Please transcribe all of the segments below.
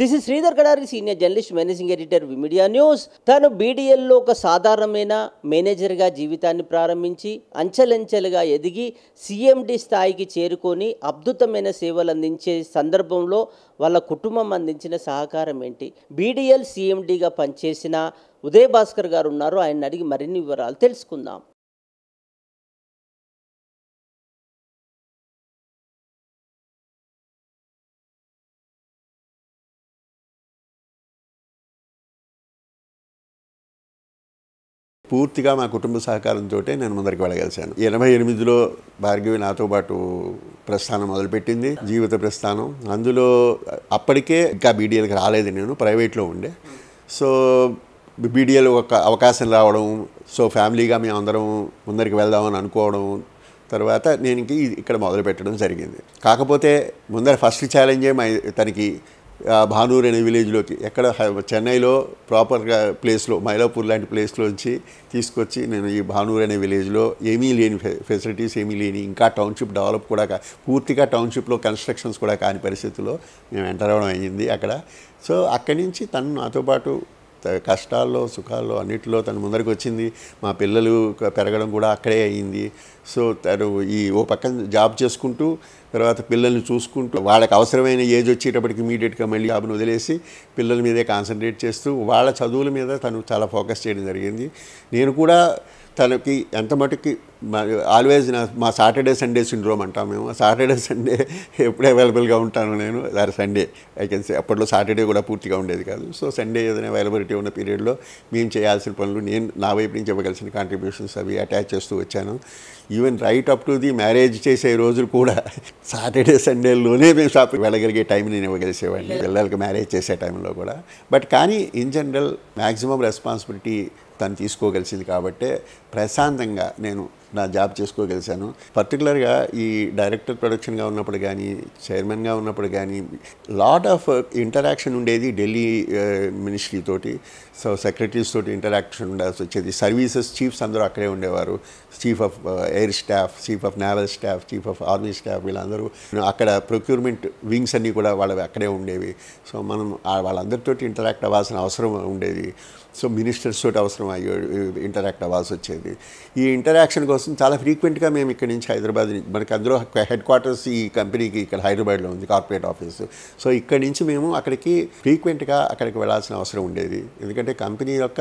this is Sridhar Kadari senior journalist managing editor విమిడియా news తను బీడీఎల్లో ఒక సాధారణమైన మేనేజర్గా జీవితాన్ని ప్రారంభించి అంచెలంచెలుగా ఎదిగి సిఎండి స్థాయికి చేరుకొని అద్భుతమైన సేవలు అందించే సందర్భంలో వాళ్ళ కుటుంబం అందించిన సహకారం ఏంటి బీడీఎల్ సిఎండిగా పనిచేసిన ఉదయ్ భాస్కర్ గారు ఉన్నారు ఆయన అడిగి మరిన్ని వివరాలు తెలుసుకుందాం పూర్తిగా మా కుటుంబ సహకారంతో నేను ముందరికి వెళ్ళగలిశాను ఎనభై ఎనిమిదిలో భార్గవి నాతో పాటు ప్రస్థానం మొదలుపెట్టింది జీవిత ప్రస్థానం అందులో అప్పటికే ఇంకా బీడీఎల్కి రాలేదు నేను ప్రైవేట్లో ఉండే సో బీడీఎల్ ఒక అవకాశం రావడం సో ఫ్యామిలీగా మేము అందరం ముందరికి వెళ్దామని అనుకోవడం తర్వాత నేను ఇక్కడ మొదలు పెట్టడం జరిగింది కాకపోతే ముందర ఫస్ట్ ఛాలెంజే మా తనకి భానూర్ అనే విలేజ్లోకి ఎక్కడ చెన్నైలో ప్రాపర్గా ప్లేస్లో మైలాపూర్ లాంటి ప్లేస్లో నుంచి తీసుకొచ్చి నేను ఈ భానూర్ అనే విలేజ్లో ఏమీ లేని ఫెసిలిటీస్ ఏమీ లేని ఇంకా టౌన్షిప్ డెవలప్ కూడా పూర్తిగా టౌన్షిప్లో కన్స్ట్రక్షన్స్ కూడా కాని పరిస్థితుల్లో మేము ఎంటర్ అవ్వడం అయ్యింది అక్కడ సో అక్కడి నుంచి తను నాతో పాటు కష్టాల్లో సుఖాల్లో అన్నిటిలో తను ముందరికి వచ్చింది మా పిల్లలు పెరగడం కూడా అక్కడే అయ్యింది సో తను ఈ ఓ పక్కన జాబ్ చేసుకుంటూ తర్వాత పిల్లల్ని చూసుకుంటూ వాళ్ళకి అవసరమైన ఏజ్ వచ్చేటప్పటికి ఇమీడియట్గా మళ్ళీ జాబ్ను వదిలేసి పిల్లల మీదే కాన్సన్ట్రేట్ చేస్తూ వాళ్ళ చదువుల మీద తను చాలా ఫోకస్ చేయడం జరిగింది నేను కూడా తనకి ఎంత మటుకి ఆల్వేజ్ నా మా సాటర్డే సండే సిండ్రోమ్ అంటాం మేము సాటర్డే సండే ఎప్పుడు అవైలబుల్గా ఉంటాను నేను దాని సండే ఐ కెన్ సే అప్పట్లో సాటర్డే కూడా పూర్తిగా ఉండేది కాదు సో సండే ఏదైనా అవైలబిలిటీ ఉన్న పీరియడ్లో మేము చేయాల్సిన పనులు నేను నా వైపు నుంచి ఇవ్వగలిసిన కాంట్రిబ్యూషన్స్ అవి అటాచ్ చేస్తూ వచ్చాను even right up to the marriage చేసే రోజులు కూడా సాటర్డే సండేలోనే మేము షాపింగ్ వెళ్ళగలిగే టైం నేను ఇవ్వగలిసేవాడిని పిల్లలకి మ్యారేజ్ చేసే టైంలో కూడా బట్ కానీ ఇన్ జనరల్ మ్యాక్సిమం రెస్పాన్సిబిలిటీ తను తీసుకోగలిసింది కాబట్టే ప్రశాంతంగా నేను నా జాబ్ చేసుకోగలిశాను పర్టికులర్గా ఈ డైరెక్టర్ ప్రొడక్షన్గా ఉన్నప్పుడు కానీ చైర్మన్గా ఉన్నప్పుడు కానీ లాట్ ఆఫ్ ఇంటరాక్షన్ ఉండేది ఢిల్లీ మినిస్ట్రీ తోటి సో సెక్రటరీస్ తోటి ఇంటరాక్షన్ ఉండాల్సి వచ్చేది సర్వీసెస్ చీఫ్స్ అందరూ అక్కడే ఉండేవారు chief of air staff chief of naval staff chief of army staff వీళ్ళందరూ అక్కడ ప్రొక్యూర్మెంట్ వింగ్స్ అన్నీ కూడా వాళ్ళవి అక్కడే ఉండేవి సో మనం వాళ్ళందరితో ఇంటరాక్ట్ అవ్వాల్సిన అవసరం ఉండేది సో మినిస్టర్స్ తోటి అవసరం అయ్యే ఇంటరాక్ట్ అవ్వాల్సి వచ్చేది ఈ ఇంటరాక్షన్ కోసం చాలా ఫ్రీక్వెంట్గా మేము ఇక్కడ నుంచి హైదరాబాద్ మనకి అందులో హెడ్ క్వార్టర్స్ ఈ కంపెనీకి ఇక్కడ హైదరాబాద్లో ఉంది కార్పొరేట్ ఆఫీసు సో ఇక్కడ నుంచి మేము అక్కడికి ఫ్రీక్వెంట్గా అక్కడికి వెళ్ళాల్సిన అవసరం ఉండేది ఎందుకంటే కంపెనీ యొక్క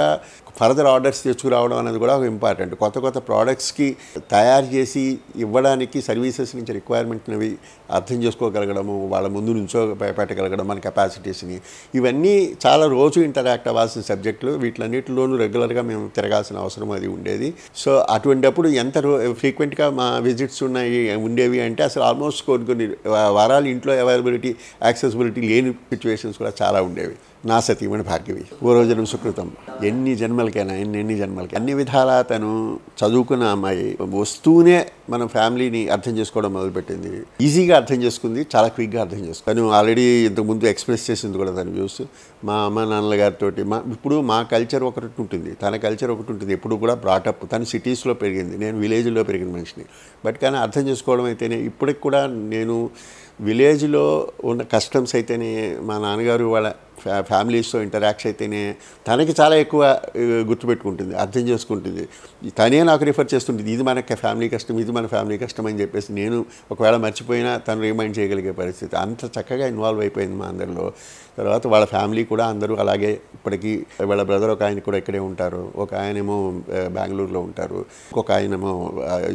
ఫర్దర్ ఆర్డర్స్ తెచ్చుకురావడం అనేది కూడా ఇంపార్టెంట్ కొత్త కొత్త ప్రోడక్ట్స్కి తయారు చేసి ఇవ్వడానికి సర్వీసెస్ నుంచి రిక్వైర్మెంట్ని అర్థం చేసుకోగలగడము వాళ్ళ ముందు నుంచో పెట్టగలగడం మన కెపాసిటీస్ని ఇవన్నీ చాలా రోజు ఇంటరాక్ట్ అవ్వాల్సిన సబ్జెక్టులు వీటిలన్నింటిలోనూ రెగ్యులర్గా మేము తిరగాల్సిన అవసరం అది ఉండేది సో అటువంటిప్పుడు ఎంత ఫ్రీక్వెంట్గా మా విజిట్స్ ఉన్నాయి ఉండేవి అంటే అసలు ఆల్మోస్ట్ కొన్ని కొన్ని వారాలు ఇంట్లో అవైలబిలిటీ యాక్సెసిబిలిటీ లేని సిచ్యువేషన్స్ కూడా చాలా ఉండేవి నా సతీమణి భాగ్యవి పూర్వజన్మ సుకృతం ఎన్ని జన్మలకైనా ఎన్ని ఎన్ని జన్మలకి అన్ని విధాలా తను చదువుకున్న అమ్మాయి వస్తూనే మన ఫ్యామిలీని అర్థం చేసుకోవడం మొదలుపెట్టింది ఈజీగా అర్థం చేసుకుంది చాలా క్విక్గా అర్థం చేసుకుంది తను ఆల్రెడీ ఇంతకుముందు ఎక్స్ప్రెస్ చేసింది కూడా తను వ్యూస్ మా అమ్మ నాన్నలగారితో మా ఇప్పుడు మా కల్చర్ ఒకటి ఉంటుంది తన కల్చర్ ఒకటి ఉంటుంది ఎప్పుడు కూడా బ్రాటప్ తను సిటీస్లో పెరిగింది నేను విలేజ్లో పెరిగిన మనిషిని బట్ కానీ అర్థం చేసుకోవడం అయితేనే ఇప్పటికి కూడా నేను విలేజ్లో ఉన్న కస్టమ్స్ అయితేనే మా నాన్నగారు వాళ్ళ ఫ్యా ఫ్యామిలీస్తో ఇంటరాక్ట్స్ అయితేనే తనకి చాలా ఎక్కువ గుర్తుపెట్టుకుంటుంది అర్థం చేసుకుంటుంది తనే నాకు రిఫర్ చేస్తుంటుంది ఇది మన ఫ్యామిలీ కష్టం ఇది మన ఫ్యామిలీ కష్టం అని చెప్పేసి నేను ఒకవేళ మర్చిపోయినా తను రిమైండ్ చేయగలిగే పరిస్థితి అంత చక్కగా ఇన్వాల్వ్ అయిపోయింది మా అందరిలో తర్వాత వాళ్ళ ఫ్యామిలీ కూడా అందరూ అలాగే ఇప్పటికీ వాళ్ళ బ్రదర్ ఒక ఆయన కూడా ఇక్కడే ఉంటారు ఒక ఆయనేమో బెంగళూరులో ఉంటారు ఇంకొక ఆయనేమో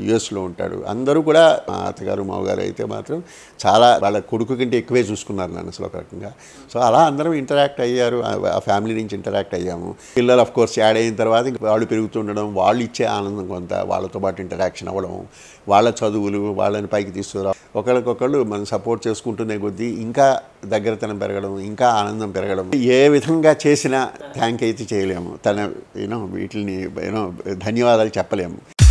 యుఎస్లో ఉంటాడు అందరూ కూడా మా అత్తగారు మావగారు అయితే మాత్రం చాలా వాళ్ళ కొడుకు కంటే ఎక్కువే చూసుకున్నారు నన్ను అసలు ఒక రకంగా సో అలా అందరం ఇంటరాక్ట్ అయ్యారు ఆ ఫ్యామిలీ నుంచి ఇంటరాక్ట్ అయ్యాము పిల్లలు అఫ్ కోర్స్ యాడ్ అయిన తర్వాత ఇంకా వాళ్ళు పెరుగుతుండడం వాళ్ళు ఇచ్చే ఆనందం కొంత వాళ్ళతో పాటు ఇంటరాక్షన్ అవ్వడం వాళ్ళ చదువులు వాళ్ళని పైకి తీసుకురావు ఒకరికొకళ్ళు మనం సపోర్ట్ చేసుకుంటునే కొద్దీ ఇంకా దగ్గరతనం పెరగడం ఇంకా ఆనందం పెరగడం ఏ విధంగా చేసినా థ్యాంక్ అయితే చేయలేము తన యూనో వీటిని యూనో ధన్యవాదాలు చెప్పలేము